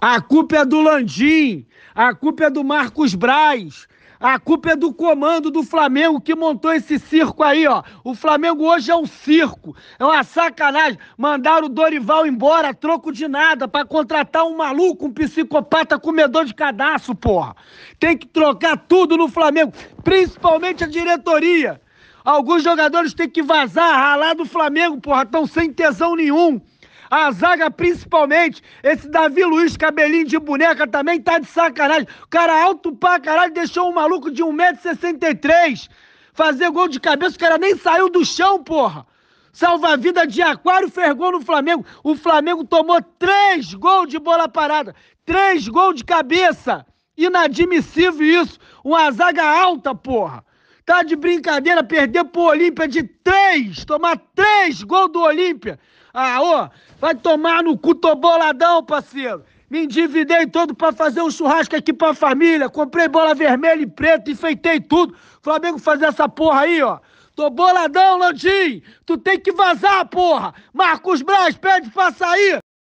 A culpa é do Landim, a culpa é do Marcos Braz, a culpa é do comando do Flamengo que montou esse circo aí, ó. O Flamengo hoje é um circo. É uma sacanagem. Mandaram o Dorival embora troco de nada para contratar um maluco, um psicopata comedor de cadastro, porra. Tem que trocar tudo no Flamengo, principalmente a diretoria. Alguns jogadores têm que vazar, ralar do Flamengo, porra. Estão sem tesão nenhum. A zaga, principalmente. Esse Davi Luiz, cabelinho de boneca, também tá de sacanagem. O cara alto pra caralho, deixou um maluco de 1,63m fazer gol de cabeça. O cara nem saiu do chão, porra. Salva-vida de Aquário ferrou no Flamengo. O Flamengo tomou três gols de bola parada. Três gols de cabeça. Inadmissível isso. Uma zaga alta, porra. Tá de brincadeira, perder pro Olímpia de três, tomar três gols do Olímpia. Ah, ô, vai tomar no cu, tô boladão, parceiro. Me endividei todo para fazer um churrasco aqui pra família. Comprei bola vermelha e preta, enfeitei tudo. Flamengo fazer essa porra aí, ó. Tô boladão, Landim! Tu tem que vazar, porra! Marcos Braz, pede pra sair!